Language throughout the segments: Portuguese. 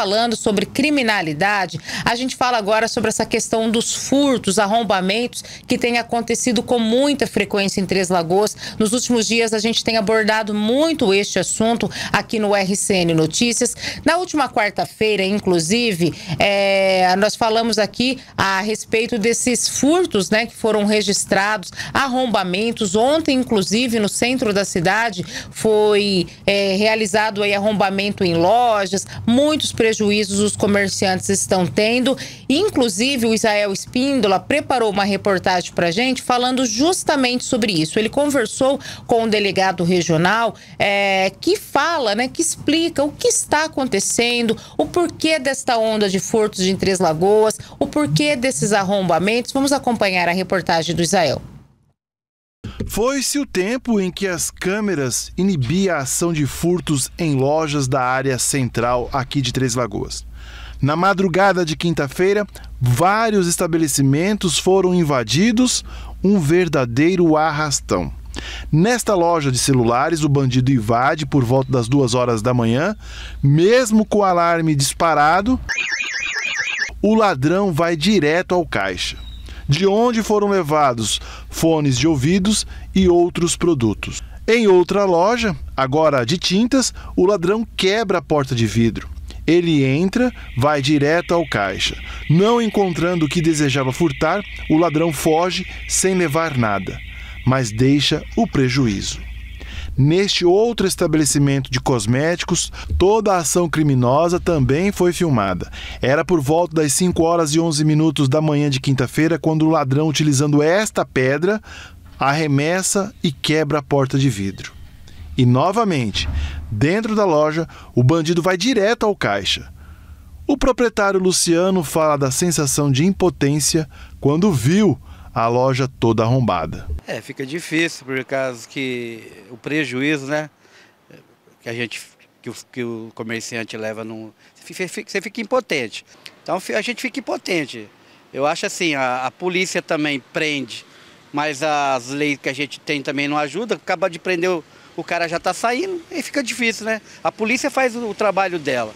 falando sobre criminalidade, a gente fala agora sobre essa questão dos furtos, arrombamentos que tem acontecido com muita frequência em Três Lagoas. Nos últimos dias a gente tem abordado muito este assunto aqui no RCN Notícias. Na última quarta-feira, inclusive, é, nós falamos aqui a respeito desses furtos né, que foram registrados, arrombamentos. Ontem, inclusive, no centro da cidade foi é, realizado aí arrombamento em lojas, muitos prejuízos prejuízos os comerciantes estão tendo. Inclusive, o Israel Espíndola preparou uma reportagem para a gente falando justamente sobre isso. Ele conversou com o um delegado regional é, que fala, né, que explica o que está acontecendo, o porquê desta onda de furtos em Três Lagoas, o porquê desses arrombamentos. Vamos acompanhar a reportagem do Israel. Foi-se o tempo em que as câmeras inibia a ação de furtos em lojas da área central aqui de Três Lagoas. Na madrugada de quinta-feira, vários estabelecimentos foram invadidos, um verdadeiro arrastão. Nesta loja de celulares, o bandido invade por volta das duas horas da manhã, mesmo com o alarme disparado, o ladrão vai direto ao caixa de onde foram levados fones de ouvidos e outros produtos. Em outra loja, agora de tintas, o ladrão quebra a porta de vidro. Ele entra, vai direto ao caixa. Não encontrando o que desejava furtar, o ladrão foge sem levar nada, mas deixa o prejuízo. Neste outro estabelecimento de cosméticos, toda a ação criminosa também foi filmada. Era por volta das 5 horas e 11 minutos da manhã de quinta-feira quando o ladrão, utilizando esta pedra, arremessa e quebra a porta de vidro. E novamente, dentro da loja, o bandido vai direto ao caixa. O proprietário Luciano fala da sensação de impotência quando viu a loja toda arrombada. É, fica difícil, por causa que o prejuízo, né, que a gente, que o, que o comerciante leva, num, você, fica, você fica impotente. Então a gente fica impotente. Eu acho assim, a, a polícia também prende, mas as leis que a gente tem também não ajudam, acaba de prender o, o cara já está saindo, e fica difícil, né? A polícia faz o, o trabalho dela.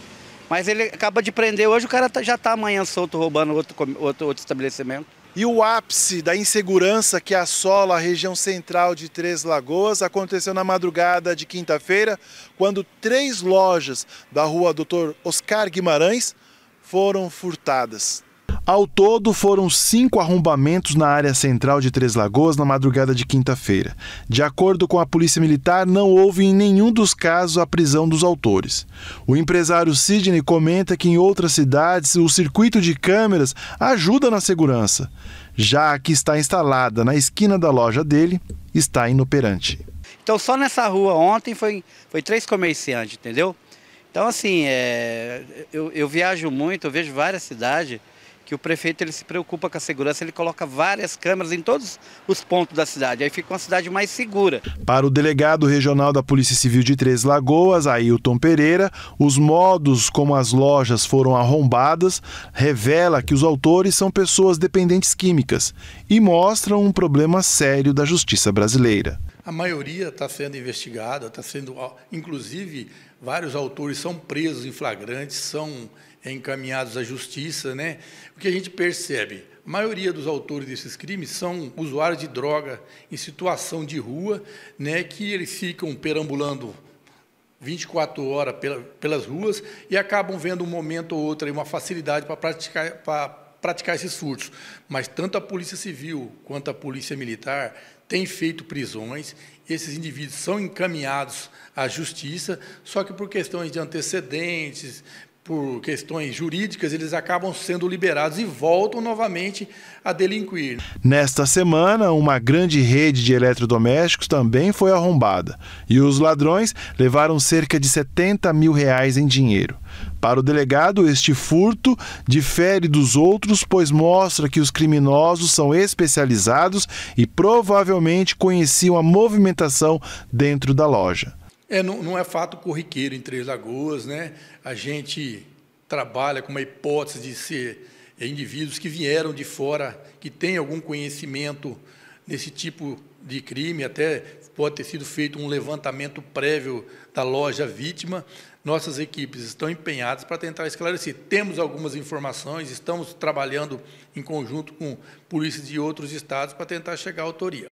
Mas ele acaba de prender hoje, o cara tá, já está amanhã solto roubando outro, outro, outro estabelecimento. E o ápice da insegurança que assola a região central de Três Lagoas aconteceu na madrugada de quinta-feira, quando três lojas da rua Doutor Oscar Guimarães foram furtadas. Ao todo, foram cinco arrombamentos na área central de Três Lagoas na madrugada de quinta-feira. De acordo com a Polícia Militar, não houve em nenhum dos casos a prisão dos autores. O empresário Sidney comenta que em outras cidades o circuito de câmeras ajuda na segurança. Já a que está instalada na esquina da loja dele, está inoperante. Então só nessa rua ontem foi, foi três comerciantes, entendeu? Então assim, é, eu, eu viajo muito, eu vejo várias cidades que o prefeito ele se preocupa com a segurança, ele coloca várias câmeras em todos os pontos da cidade, aí fica uma cidade mais segura. Para o delegado regional da Polícia Civil de Três Lagoas, Ailton Pereira, os modos como as lojas foram arrombadas revela que os autores são pessoas dependentes químicas e mostram um problema sério da justiça brasileira. A maioria está sendo investigada, está sendo, inclusive, vários autores são presos em flagrante, são encaminhados à justiça, né? O que a gente percebe, a maioria dos autores desses crimes são usuários de droga em situação de rua, né? Que eles ficam perambulando 24 horas pelas ruas e acabam vendo um momento ou outro uma facilidade para praticar, para praticar esses furtos. Mas tanto a polícia civil quanto a polícia militar tem feito prisões, esses indivíduos são encaminhados à justiça, só que por questões de antecedentes, por questões jurídicas, eles acabam sendo liberados e voltam novamente a delinquir. Nesta semana, uma grande rede de eletrodomésticos também foi arrombada e os ladrões levaram cerca de 70 mil reais em dinheiro. Para o delegado, este furto difere dos outros, pois mostra que os criminosos são especializados e provavelmente conheciam a movimentação dentro da loja. É, não, não é fato corriqueiro em Três Lagoas, né? A gente trabalha com uma hipótese de ser é, indivíduos que vieram de fora, que têm algum conhecimento nesse tipo de crime, até pode ter sido feito um levantamento prévio da loja vítima. Nossas equipes estão empenhadas para tentar esclarecer. Temos algumas informações, estamos trabalhando em conjunto com polícias de outros estados para tentar chegar à autoria.